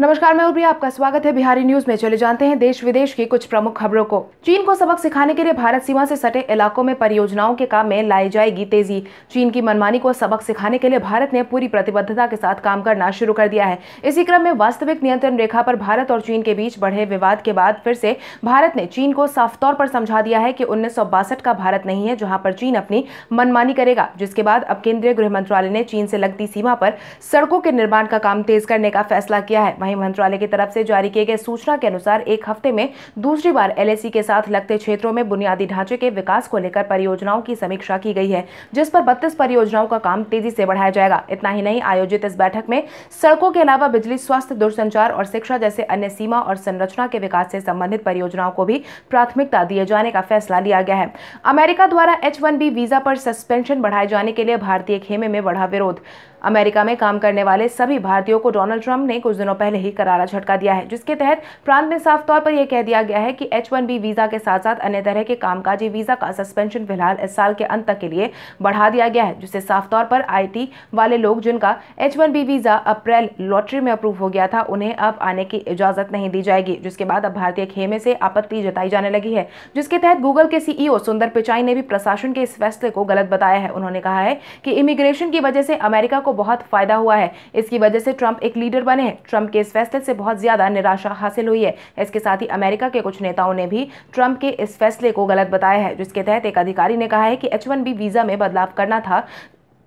नमस्कार मैं उप्रिया आपका स्वागत है बिहारी न्यूज में चले जानते हैं देश विदेश की कुछ प्रमुख खबरों को चीन को सबक सिखाने के लिए भारत सीमा से सटे इलाकों में परियोजनाओं के काम में लाई जाएगी तेजी चीन की मनमानी को सबक सिखाने के लिए भारत ने पूरी प्रतिबद्धता के साथ काम करना शुरू कर दिया है इसी क्रम में वास्तविक नियंत्रण रेखा पर भारत और चीन के बीच बढ़े विवाद के बाद फिर से भारत ने चीन को साफ तौर पर समझा दिया है की उन्नीस का भारत नहीं है जहाँ पर चीन अपनी मनमानी करेगा जिसके बाद अब केंद्रीय गृह मंत्रालय ने चीन से लगती सीमा पर सड़कों के निर्माण का काम तेज करने का फैसला किया है वहीं मंत्रालय की तरफ से जारी किए गए सूचना के अनुसार एक हफ्ते में दूसरी बार एलएसी के साथ लगते क्षेत्रों में बुनियादी ढांचे के विकास को लेकर परियोजनाओं की समीक्षा की गई है जिस पर बत्तीस परियोजनाओं का काम तेजी से बढ़ाया जाएगा इतना ही नहीं आयोजित इस बैठक में सड़कों के अलावा बिजली स्वास्थ्य दूरसंचार और शिक्षा जैसे अन्य सीमा और संरचना के विकास से संबंधित परियोजनाओं को भी प्राथमिकता दिए जाने का फैसला लिया गया है अमेरिका द्वारा एच वीजा पर सस्पेंशन बढ़ाए जाने के लिए भारतीय खेमे में बढ़ा विरोध अमेरिका में काम करने वाले सभी भारतीयों को डोनाल्ड ट्रंप ने कुछ दिनों पहले ही करारा झटका दिया है जिसके तहत प्रांत में साफ तौर पर यह कह दिया गया है कि एच वन बी वीज़ा के साथ साथ अन्य तरह के कामकाजी वीज़ा का सस्पेंशन फिलहाल इस साल के अंत तक के लिए बढ़ा दिया गया है जिससे साफ तौर पर आई वाले लोग जिनका H one B visa April lottery में अप्रूव हो गया था उन्हें अब आने की इजाज़त नहीं दी जाएगी जिसके बाद अब भारतीय खेमे से आपत्ति जताई जाने लगी है जिसके तहत गूगल के सीईओ e सुंदर पिचाई ने भी प्रशासन के इस फैसले को गलत बताया है उन्होंने कहा है कि इमिग्रेशन की वजह से अमेरिका को बहुत फायदा हुआ है इसकी वजह से ट्रंप एक लीडर बने हैं ट्रंप के इस फैसले से बहुत ज्यादा निराशा हासिल हुई है इसके साथ ही अमेरिका के कुछ नेताओं ने भी ट्रंप के इस फैसले को गलत बताया है जिसके तहत एक अधिकारी ने कहा है कि एच वन वीज़ा में बदलाव करना था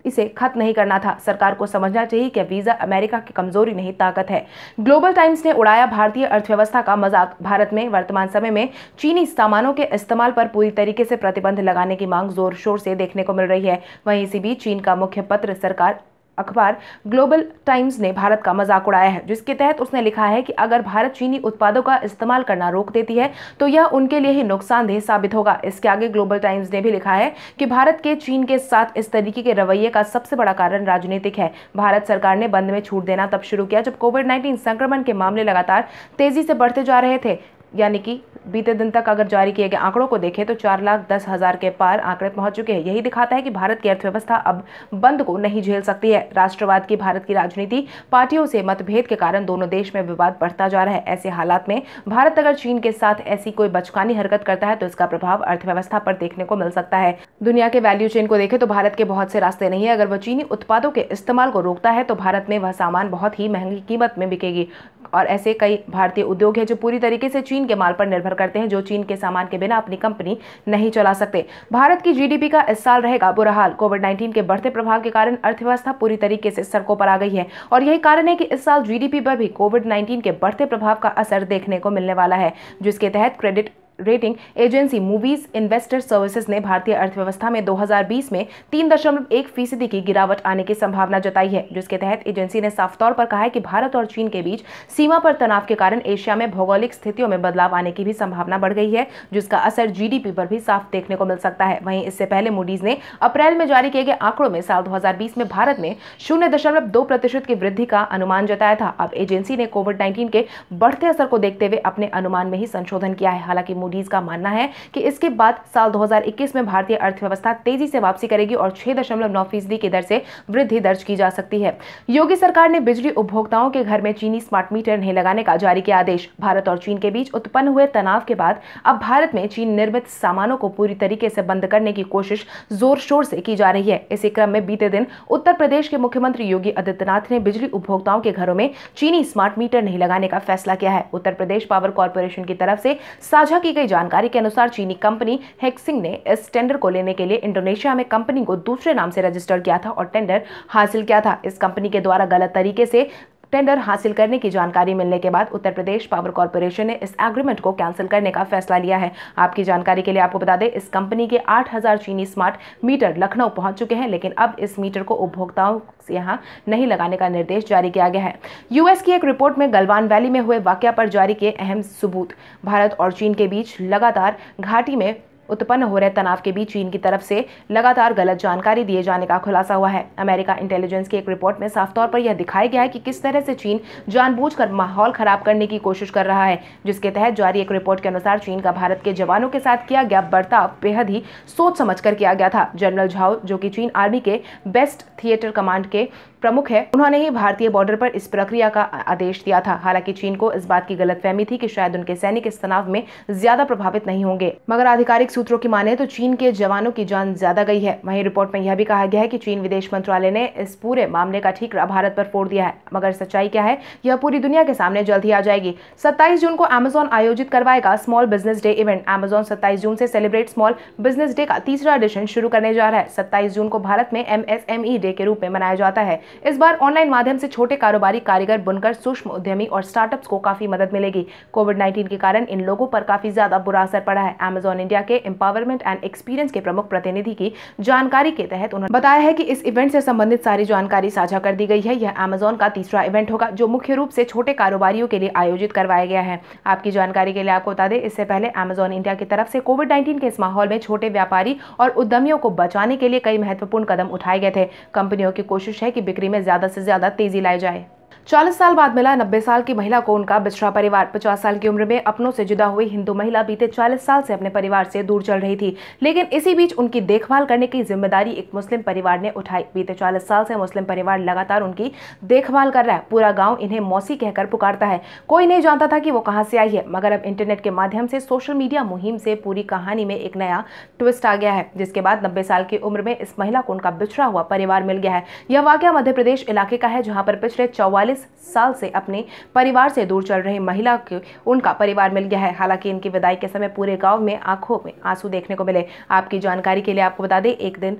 इसे खत्म नहीं करना था सरकार को समझना चाहिए कि वीज़ा अमेरिका की कमजोरी नहीं ताकत है ग्लोबल टाइम्स ने उड़ाया भारतीय अर्थव्यवस्था का मजाक भारत में वर्तमान समय में चीनी सामानों के इस्तेमाल पर पूरी तरीके से प्रतिबंध लगाने की मांग जोर शोर से देखने को मिल रही है वहीं इसी बीच चीन का मुख्य पत्र सरकार अखबार ग्लोबल टाइम्स ने भारत का मजाक उड़ाया है जिसके तहत उसने लिखा है कि अगर भारत चीनी उत्पादों का इस्तेमाल करना रोक देती है तो यह उनके लिए ही नुकसानदेह साबित होगा इसके आगे ग्लोबल टाइम्स ने भी लिखा है कि भारत के चीन के साथ इस तरीके के रवैये का सबसे बड़ा कारण राजनीतिक है भारत सरकार ने बंद में छूट देना तब शुरू किया जब कोविड नाइन्टीन संक्रमण के मामले लगातार तेजी से बढ़ते जा रहे थे यानी कि बीते दिन तक अगर जारी किए गए आंकड़ों को देखें तो चार लाख दस हज़ार के पार आंकड़े पहुंच चुके हैं यही दिखाता है कि भारत की अर्थव्यवस्था अब बंद को नहीं झेल सकती है राष्ट्रवाद की भारत की राजनीति पार्टियों से मतभेद के कारण दोनों देश में विवाद बढ़ता जा रहा है ऐसे हालात में भारत अगर चीन के साथ ऐसी कोई बचकानी हरकत करता है तो इसका प्रभाव अर्थव्यवस्था पर देखने को मिल सकता है दुनिया के वैल्यू चेन को देखे तो भारत के बहुत से रास्ते नहीं है अगर वह चीनी उत्पादों के इस्तेमाल को रोकता है तो भारत में वह सामान बहुत ही महंगी कीमत में बिकेगी और ऐसे कई भारतीय उद्योग है जो पूरी तरीके से चीन के माल पर निर्भर निर्भर करते हैं जो चीन के सामान के बिना अपनी कंपनी नहीं चला सकते भारत की जीडीपी का इस साल रहेगा बुरा हाल कोविड नाइन्टीन के बढ़ते प्रभाव के कारण अर्थव्यवस्था पूरी तरीके से सड़कों पर आ गई है और यही कारण है कि इस साल जीडीपी पर भी कोविड नाइन्टीन के बढ़ते प्रभाव का असर देखने को मिलने वाला है जिसके तहत credit rating agency Moody's investor services ने भारतीय अर्थव्यवस्था में 2020 में तीन दशमलव एक फीसदी की गिरावट आने की संभावना जताई है जिसके तहत एजेंसी ने साफ तौर पर कहा है कि भारत और चीन के बीच सीमा पर तनाव के कारण एशिया में भौगोलिक स्थितियों में बदलाव आने की भी संभावना बढ़ गई है जिसका असर जीडीपी पर भी साफ देखने को मिल सकता है वहीं इससे पहले मूडीज ने अप्रैल में जारी किए गए आंकड़ों में साल 2020 में भारत में शून्य दशमलव दो प्रतिशत की वृद्धि का अनुमान जताया था अब एजेंसी ने कोविड 19 के बढ़ते असर को देखते हुए अपने अनुमान में ही संशोधन किया है हालांकि मूडीज का मानना है कि इसके बाद साल 2021 में भारतीय अर्थव्यवस्था तेजी से वापसी करेगी और छह दशमलव नौ फीसदी की दर से वृद्धि दर्ज की जा सकती है योगी सरकार ने बिजली उपभोक्ताओं के घर में चीनी स्मार्ट मीटर नहीं लगाने का जारी किया आदेश भारत और चीन के बीच उत्पन्न हुए तनाव के बाद अब भारत में चीन निर्मित सामानों को पूरी तरीके से बंद करने की कोशिश जोर शोर से की जा रही है इसी क्रम में बीते दिन उत्तर प्रदेश के मुख्यमंत्री योगी आदित्यनाथ ने बिजली उपभोक्ताओं के घरों में चीनी स्मार्ट मीटर नहीं लगाने का फैसला किया है उत्तर प्रदेश पावर कॉरपोरेशन की तरफ से साझा की दी गई जानकारी के अनुसार चीनी कंपनी हेक्सिंग ने इस टेंडर को लेने के लिए इंडोनेशिया में कंपनी को दूसरे नाम से रजिस्टर किया था और टेंडर हासिल किया था इस कंपनी के द्वारा गलत तरीके से टेंडर हासिल करने की जानकारी मिलने के बाद उत्तर प्रदेश पावर कॉरपोरेशन ने इस एग्रीमेंट को कैंसिल करने का फैसला लिया है आपकी जानकारी के लिए आपको बता दें इस कंपनी के आठ चीनी स्मार्ट मीटर लखनऊ पहुंच चुके हैं लेकिन अब इस मीटर को उपभोक्ताओं से यहाँ नहीं लगाने का निर्देश जारी किया गया है यूएस की एक रिपोर्ट में गलवान वैली में हुए वाक्य पर जारी किए अहम सबूत भारत और चीन के बीच लगातार घाटी में उत्पन्न हो रहे तनाव के बीच चीन की तरफ से लगातार गलत जानकारी दिए जाने का खुलासा हुआ है अमेरिका इंटेलिजेंस की एक रिपोर्ट में साफ तौर पर यह दिखाया गया है कि किस तरह से चीन जानबूझकर माहौल खराब करने की कोशिश कर रहा है जिसके तहत जारी एक रिपोर्ट के अनुसार चीन का भारत के जवानों के साथ किया गया बर्ताव बेहद ही सोच समझ कर किया गया था जनरल झाओ जो की चीन आर्मी के बेस्ट थिएटर कमांड के प्रमुख है उन्होंने ही भारतीय बॉर्डर पर इस प्रक्रिया का आदेश दिया था हालांकि चीन को इस बात की गलतफहमी थी कि शायद उनके सैनिक इस तनाव में ज्यादा प्रभावित नहीं होंगे मगर आधिकारिक सूत्रों की माने तो चीन के जवानों की जान ज्यादा गई है वहीं रिपोर्ट में यह भी कहा गया है कि चीन विदेश मंत्रालय ने इस पूरे मामले का ठीकरा भारत पर फोड़ दिया है मगर सच्चाई क्या है यह पूरी दुनिया के सामने जल्द ही आ जाएगी सत्ताईस जून को अमेजोन आयोजित करवाएगा small business day event Amazon सत्ताईस जून से सेलिब्रेट स्मॉल बिजनेस डे का तीसरा एडिशन शुरू करने जा रहा है सत्ताईस जून को भारत में एमएसएमई डे e के रूप में मनाया जाता है इस बार ऑनलाइन माध्यम से छोटे कारोबारी कारीगर बुनकर सूक्ष्म उद्यमी और स्टार्टअप्स को काफ़ी मदद मिलेगी कोविड 19 के कारण इन लोगों पर काफ़ी ज़्यादा बुरा असर पड़ा है अमेजोन इंडिया के एम्पावरमेंट एंड एक्सपीरियंस के प्रमुख प्रतिनिधि की जानकारी के तहत उन्होंने बताया है कि इस इवेंट से संबंधित सारी जानकारी साझा कर दी गई है यह अमेजोन का तीसरा इवेंट होगा जो मुख्य रूप से छोटे कारोबारियों के लिए आयोजित करवाया गया है आपकी जानकारी के लिए आपको बता दें इससे पहले अमेजोन इंडिया की तरफ से कोविड नाइन्टीन के इस माहौल में छोटे व्यापारी और उद्यमियों को बचाने के लिए कई महत्वपूर्ण कदम उठाए गए थे कंपनियों की कोशिश है कि बिक्री बिक्री में ज़्यादा से ज़्यादा तेज़ी लाई जाए 40 साल बाद मिला 90 साल की महिला को उनका बिछड़ा परिवार 50 साल की उम्र में अपनों से जुदा हुई हिंदू महिला बीते 40 साल से अपने परिवार से दूर चल रही थी लेकिन इसी बीच उनकी देखभाल करने की जिम्मेदारी एक मुस्लिम परिवार ने उठाई बीते 40 साल से मुस्लिम परिवार लगातार उनकी देखभाल कर रहा है पूरा गाँव इन्हें मौसी कहकर पुकारता है कोई नहीं जानता था की वो कहाँ से आई है मगर अब इंटरनेट के माध्यम से सोशल मीडिया मुहिम से पूरी कहानी में एक नया ट्विस्ट आ गया है जिसके बाद नब्बे साल की उम्र में इस महिला को उनका बिछड़ा हुआ परिवार मिल गया है यह वाक्य मध्य प्रदेश इलाके का है जहाँ पर पिछले चौवालीस चालीस साल से अपने परिवार से दूर चल रही महिला को उनका परिवार मिल गया है हालांकि इनकी विदाई के समय पूरे गांव में आंखों में आंसू देखने को मिले आपकी जानकारी के लिए आपको बता दें एक दिन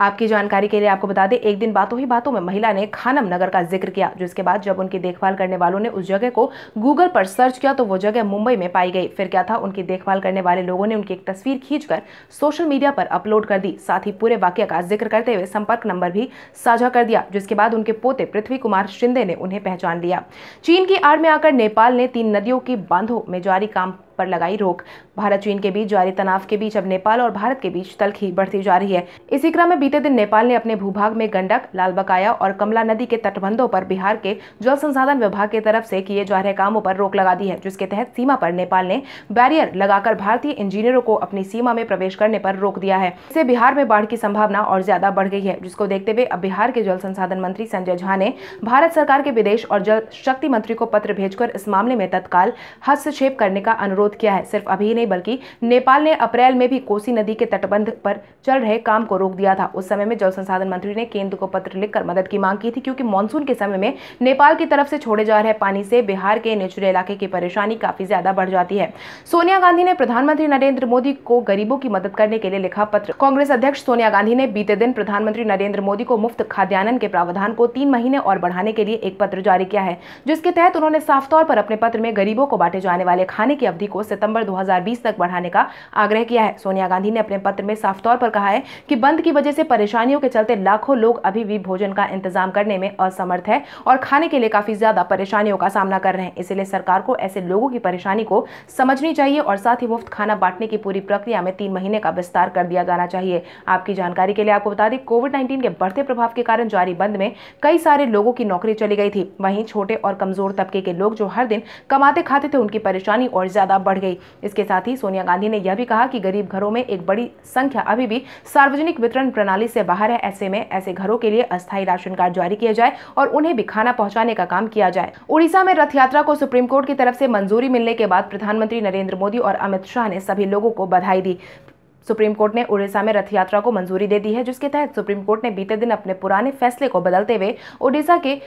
आपकी जानकारी के लिए आपको बता दें एक दिन बातों ही बातों में महिला ने खानम नगर का जिक्र किया जिसके बाद जब उनकी देखभाल करने वालों ने उस जगह को गूगल पर सर्च किया तो वो जगह मुंबई में पाई गई फिर क्या था उनकी देखभाल करने वाले लोगों ने उनकी एक तस्वीर खींचकर सोशल मीडिया पर अपलोड कर दी साथ ही पूरे वाक्य का जिक्र करते हुए संपर्क नंबर भी साझा कर दिया जिसके बाद उनके पोते पृथ्वी कुमार शिंदे ने उन्हें पहचान लिया चीन की आड़ में आकर नेपाल ने तीन नदियों की बांधों में जारी काम पर लगाई रोक भारत चीन के बीच जारी तनाव के बीच अब नेपाल और भारत के बीच तलखी बढ़ती जा रही है इसी क्रम में बीते दिन नेपाल ने अपने भूभाग में गंडक लाल बकाया और कमला नदी के तटबंधों पर बिहार के जल संसाधन विभाग की तरफ से किए जा रहे कामों पर रोक लगा दी है जिसके तहत सीमा पर नेपाल ने बैरियर लगाकर भारतीय इंजीनियरों को अपनी सीमा में प्रवेश करने पर रोक दिया है इससे बिहार में बाढ़ की संभावना और ज्यादा बढ़ गई है जिसको देखते हुए अब बिहार के जल संसाधन मंत्री संजय झा ने भारत सरकार के विदेश और जल शक्ति मंत्री को पत्र भेजकर इस मामले में तत्काल हस्तक्षेप करने का अनुरोध विरोध किया है सिर्फ अभी नहीं बल्कि नेपाल ने अप्रैल में भी कोसी नदी के तटबंध पर चल रहे काम को रोक दिया था उस समय में जल संसाधन मंत्री ने केंद्र को पत्र लिखकर मदद की मांग की थी क्योंकि मानसून के समय में नेपाल की तरफ से छोड़े जा रहे पानी से बिहार के निचले इलाके की परेशानी काफी ज्यादा बढ़ जाती है सोनिया गांधी ने प्रधानमंत्री नरेंद्र मोदी को गरीबों की मदद करने के लिए लिखा पत्र कांग्रेस अध्यक्ष सोनिया गांधी ने बीते दिन प्रधानमंत्री नरेंद्र मोदी को मुफ्त खाद्यान्न के प्रावधान को तीन महीने और बढ़ाने के लिए एक पत्र जारी किया है जिसके तहत उन्होंने साफ तौर पर अपने पत्र में गरीबों को बांटे जाने वाले खाने की अवधि को सितंबर 2020 तक बढ़ाने का आग्रह किया है सोनिया गांधी ने अपने पत्र में साफ तौर पर कहा है कि बंद की वजह से परेशानियों के चलते लाखों लोग अभी भी भोजन का इंतजाम करने में असमर्थ है और खाने के लिए काफ़ी ज़्यादा परेशानियों का सामना कर रहे हैं इसलिए सरकार को ऐसे लोगों की परेशानी को समझनी चाहिए और साथ ही मुफ्त खाना बांटने की पूरी प्रक्रिया में तीन महीने का विस्तार कर दिया जाना चाहिए आपकी जानकारी के लिए आपको बता दें कोविड नाइन्टीन के बढ़ते प्रभाव के कारण जारी बंद में कई सारे लोगों की नौकरी चली गई थी वहीं छोटे और कमजोर तबके के लोग जो हर दिन कमाते खाते थे उनकी परेशानी और ज़्यादा बढ़ गई इसके साथ ही सोनिया गांधी ने यह भी कहा कि गरीब घरों में एक बड़ी संख्या अभी भी सार्वजनिक वितरण प्रणाली से बाहर है ऐसे में ऐसे घरों के लिए अस्थायी राशन कार्ड जारी किया जाए और उन्हें भी खाना पहुंचाने का काम किया जाए उड़ीसा में रथ यात्रा को सुप्रीम कोर्ट की तरफ से मंजूरी मिलने के बाद प्रधानमंत्री नरेंद्र मोदी और अमित शाह ने सभी लोगों को बधाई दी सुप्रीम कोर्ट ने उड़ीसा में रथ यात्रा को मंजूरी दे दी है जिसके तहत सुप्रीम कोर्ट ने बीते दिन अपने पुराने फैसले को बदलते हुए उड़ीसा के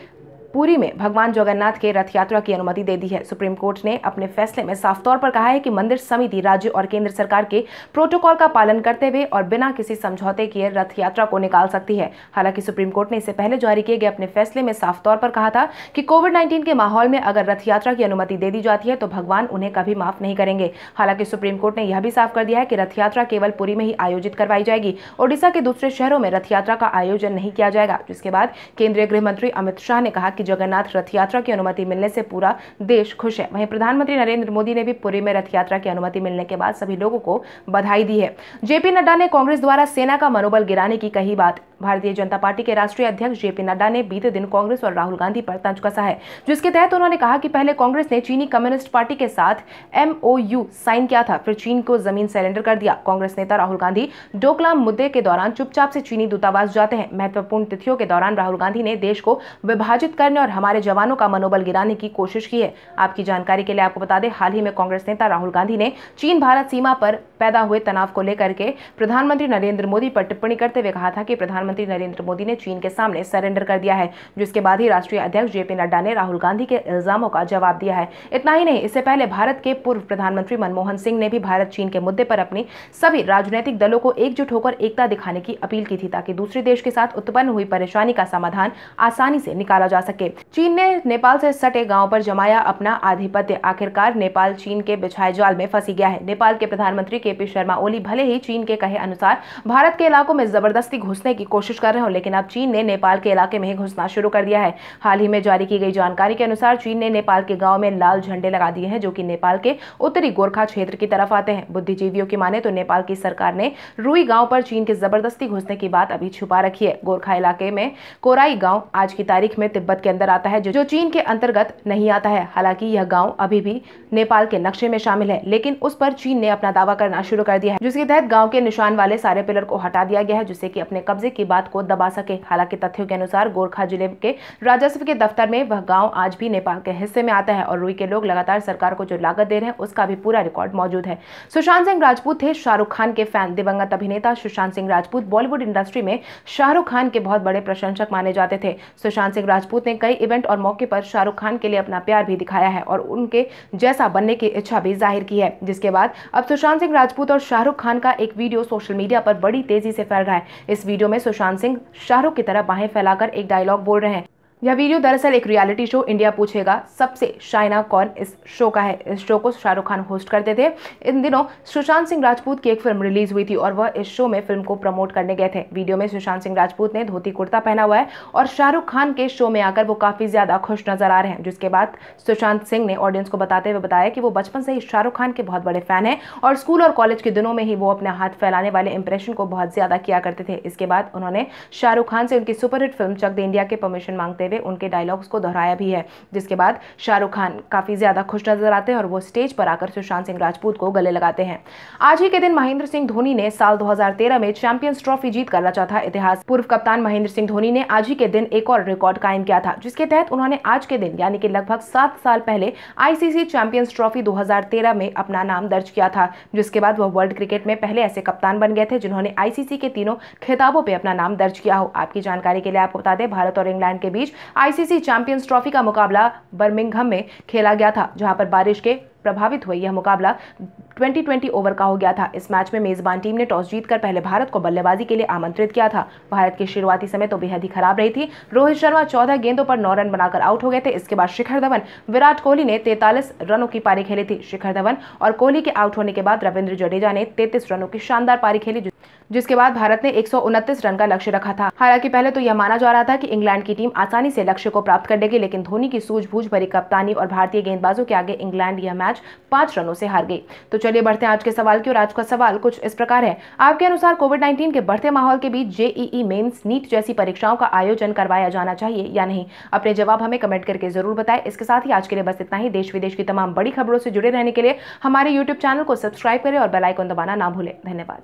पूरी में भगवान जगन्नाथ के रथ यात्रा की अनुमति दे दी है सुप्रीम कोर्ट ने अपने फैसले में साफ तौर पर कहा है कि मंदिर समिति राज्य और केंद्र सरकार के प्रोटोकॉल का पालन करते हुए और बिना किसी समझौते किए रथ यात्रा को निकाल सकती है हालांकि सुप्रीम कोर्ट ने इससे पहले जारी किए गए अपने फैसले में साफ तौर पर कहा था कि कोविड नाइन्टीन के माहौल में अगर रथ यात्रा की अनुमति दे दी जाती है तो भगवान उन्हें कभी माफ नहीं करेंगे हालांकि सुप्रीम कोर्ट ने यह भी साफ कर दिया है कि रथ यात्रा केवल पुरी में ही आयोजित करवाई जाएगी ओडिशा के दूसरे शहरों में रथ यात्रा का आयोजन नहीं किया जाएगा जिसके बाद केंद्रीय गृह मंत्री अमित शाह ने कहा कि की जगन्नाथ रथ यात्रा की अनुमति मिलने से पूरा देश खुश है वहीं प्रधानमंत्री नरेंद्र मोदी ने भी पुरी में रथ यात्रा की अनुमति मिलने के बाद सभी लोगों को बधाई दी है जेपी नड्डा ने कांग्रेस द्वारा सेना का मनोबल गिराने की कही बात भारतीय जनता पार्टी के राष्ट्रीय अध्यक्ष जेपी नड्डा ने बीते दिन कांग्रेस और राहुल गांधी पर तंज कसा है जिसके तहत उन्होंने कहा कि पहले कांग्रेस ने चीनी कम्युनिस्ट पार्टी के साथ एमओयू साइन किया था फिर चीन को जमीन सरेंडर कर दिया कांग्रेस नेता राहुल गांधी डोकलाम मुद्दे के दौरान चुपचाप से चीनी दूतावास जाते हैं महत्वपूर्ण तिथियों के दौरान राहुल गांधी ने देश को विभाजित करने और हमारे जवानों का मनोबल गिराने की कोशिश की है आपकी जानकारी के लिए आपको बता दें हाल ही में कांग्रेस नेता राहुल गांधी ने चीन भारत सीमा पर पैदा हुए तनाव को लेकर के प्रधानमंत्री नरेंद्र मोदी पर टिप्पणी करते हुए कहा था कि प्रधानमंत्री प्रधानमंत्री नरेंद्र मोदी ने चीन के सामने सरेंडर कर दिया है जिसके बाद ही राष्ट्रीय अध्यक्ष जेपी नड्डा ने राहुल गांधी के इल्जामों का जवाब दिया है इतना ही नहीं इससे पहले भारत के पूर्व प्रधानमंत्री मनमोहन सिंह ने भी भारत चीन के मुद्दे पर अपनी सभी राजनीतिक दलों को एकजुट होकर एकता दिखाने की अपील की थी ताकि दूसरे देश के साथ उत्पन्न हुई परेशानी का समाधान आसानी से निकाला जा सके चीन ने नेपाल से सटे गांव पर जमाया अपना आधिपत्य आखिरकार नेपाल चीन के बिछाए जाल में फंसी गया है नेपाल के प्रधानमंत्री के पी शर्मा ओली भले ही चीन के कहे अनुसार भारत के इलाकों में जबरदस्ती घुसने की कोशिश कोशिश कर रहे हो लेकिन अब चीन ने नेपाल के इलाके में ही घुसना शुरू कर दिया है हाल ही में जारी की गई जानकारी के अनुसार चीन ने नेपाल के गाँव में लाल झंडे लगा दिए हैं जो कि नेपाल के उत्तरी गोरखा क्षेत्र की तरफ आते हैं बुद्धिजीवियों की माने तो नेपाल की सरकार ने रूई गाँव पर चीन के जबरदस्ती घुसने की बात अभी छुपा रखी है गोरखा इलाके में कोराई गाँव आज की तारीख में तिब्बत के अंदर आता है जो चीन के अंतर्गत नहीं आता है हालांकि यह गाँव अभी भी नेपाल के नक्शे में शामिल है लेकिन उस पर चीन ने अपना दावा करना शुरू कर दिया है जिसके तहत गाँव के निशान वाले सारे पिलर को हटा दिया गया है जिससे की अपने कब्जे की विवाद को दबा सके हालांकि तथ्यों के अनुसार गोरखा जिले के राजस्व के दफ्तर में वह गांव आज भी नेपाल के हिस्से में आता है और रुई के लोग लगातार सरकार को जो लागत दे रहे हैं उसका भी पूरा रिकॉर्ड मौजूद है सुशांत सिंह राजपूत थे शाहरुख खान के फैन दिवंगत अभिनेता सुशांत सिंह राजपूत बॉलीवुड इंडस्ट्री में शाहरुख खान के बहुत बड़े प्रशंसक माने जाते थे सुशांत सिंह राजपूत ने कई इवेंट और मौके पर शाहरुख खान के लिए अपना प्यार भी दिखाया है और उनके जैसा बनने की इच्छा भी जाहिर की है जिसके बाद अब सुशांत सिंह राजपूत और शाहरुख खान का एक वीडियो सोशल मीडिया पर बड़ी तेजी से फैल रहा है इस वीडियो में सुशांत सिंह शाहरुख की तरह बाहें फैलाकर एक डायलॉग बोल रहे हैं यह वीडियो दरअसल एक रियलिटी शो इंडिया पूछेगा सबसे शाइना कौन इस शो का है इस शो को शाहरुख खान होस्ट करते थे इन दिनों सुशांत सिंह राजपूत की एक फिल्म रिलीज हुई थी और वह इस शो में फिल्म को प्रमोट करने गए थे वीडियो में सुशांत सिंह राजपूत ने धोती कुर्ता पहना हुआ है और शाहरुख खान के शो में आकर वो काफ़ी ज़्यादा खुश नजर आ रहे हैं जिसके बाद सुशांत सिंह ने ऑडियंस को बताते हुए बताया कि वो बचपन से ही शाहरुख खान के बहुत बड़े फ़ैन हैं और स्कूल और कॉलेज के दिनों में ही वो अपने हाथ फैलाने वाले इंप्रेशन को बहुत ज़्यादा किया करते थे इसके बाद उन्होंने शाहरुख खान से उनकी superhit film Chak De India के परमिशन मांगते हुए हुए उनके डायलॉग्स को दोहराया भी है जिसके बाद शाहरुख खान काफ़ी ज़्यादा खुश नजर आते हैं और वो स्टेज पर आकर सुशांत सिंह राजपूत को गले लगाते हैं आज ही के दिन महेंद्र सिंह धोनी ने साल 2013 में चैंपियंस ट्रॉफी जीत कर रचा था इतिहास पूर्व कप्तान महेंद्र सिंह धोनी ने आज ही के दिन एक और रिकॉर्ड कायम किया था जिसके तहत उन्होंने आज के दिन यानी कि लगभग सात साल पहले आईसीसी चैंपियंस ट्रॉफी 2013 में अपना नाम दर्ज किया था जिसके बाद वह वर्ल्ड क्रिकेट में पहले ऐसे कप्तान बन गए थे जिन्होंने आईसीसी के तीनों खिताबों पर अपना नाम दर्ज किया हो आपकी जानकारी के लिए आपको बता दें भारत और इंग्लैंड के बीच आईसीसी चैंपियंस ट्रॉफी का मुकाबला बर्मिंगहम में खेला गया था जहां पर बारिश के प्रभावित हुए यह मुकाबला 2020 ओवर का हो गया था इस मैच में मेजबान टीम ने टॉस जीतकर पहले भारत को बल्लेबाजी के लिए आमंत्रित किया था भारत की शुरुआती समय तो बेहद ही खराब रही थी रोहित शर्मा चौदह गेंदों पर नौ रन बनाकर आउट हो गए थे इसके बाद शिखर धवन विराट कोहली ने तैतालीस रनों की पारी खेली थी शिखर धवन और कोहली के आउट होने के बाद रविन्द्र जडेजा ने तैतीस रनों की शानदार पारी खेली जिसके बाद भारत ने एक रन का लक्ष्य रखा था हालांकि पहले तो यह माना जा रहा था कि इंग्लैंड की टीम आसानी से लक्ष्य को प्राप्त कर लेगी लेकिन धोनी की सूझबूझ भरी कप्तानी और भारतीय गेंदबाजों के आगे इंग्लैंड यह मैच पांच रनों से हार गई तो चलिए बढ़ते हैं आज के सवाल की और आज का सवाल कुछ इस प्रकार है आपके अनुसार कोविड नाइन्टीन के बढ़ते माहौल के बीच जेईई मेन्स नीट जैसी परीक्षाओं का आयोजन करवाया जाना चाहिए या नहीं अपने जवाब हमें कमेंट करके जरूर बताएं इसके साथ ही आज के लिए बस इतना ही देश विदेश की तमाम बड़ी खबरों से जुड़े रहने के लिए हमारे यूट्यूब चैनल को सब्सक्राइब करें और बेलाइकन दबाना ना भूलें धन्यवाद